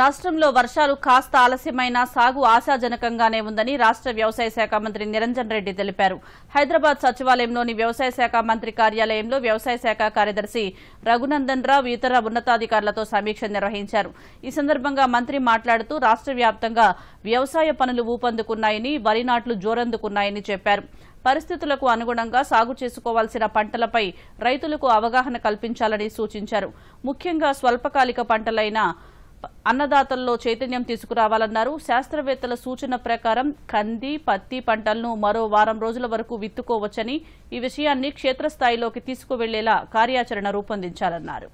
రాష్ట్రంలో వర్షాలు కాస్త ఆలస్యమైనా సాగు ఆశాజనకంగానే ఉందని రాష్ట్ర వ్యవసాయ శాఖ మంత్రి నిరంజన్ రెడ్డి తెలిపారు హైదరాబాద్ సచివాలయంలోని వ్యవసాయ శాఖ మంత్రి కార్యాలయంలో వ్యవసాయ శాఖ కార్యదర్శి రఘునందన్ రావు ఇతర ఉన్నతాధికారులతో సమీక్ష నిర్వహించారు ఈ సందర్భంగా మంత్రి మాట్లాడుతూ రాష్ట్ర వ్యాప్తంగా వ్యవసాయ పనులు ఊపందుకున్నాయని వరి నాట్లు జోరందుకున్నాయని చెప్పారు పరిస్థితులకు అనుగుణంగా సాగు చేసుకోవాల్సిన పంటలపై రైతులకు అవగాహన కల్పించాలని సూచించారు ముఖ్యంగా స్వల్పకాలిక పంటలైన అన్నదాతల్లో చైతన్యం తీసుకురావాలన్నారు శాస్త్రవేత్తల సూచన ప్రకారం కంది పత్తి పంటలను మరో వారం రోజుల వరకు విత్తుకోవచ్చని ఈ విషయాన్ని క్షేత్రస్థాయిలోకి తీసుకువెళ్లేలా కార్యాచరణ రూపొందించాలన్నారు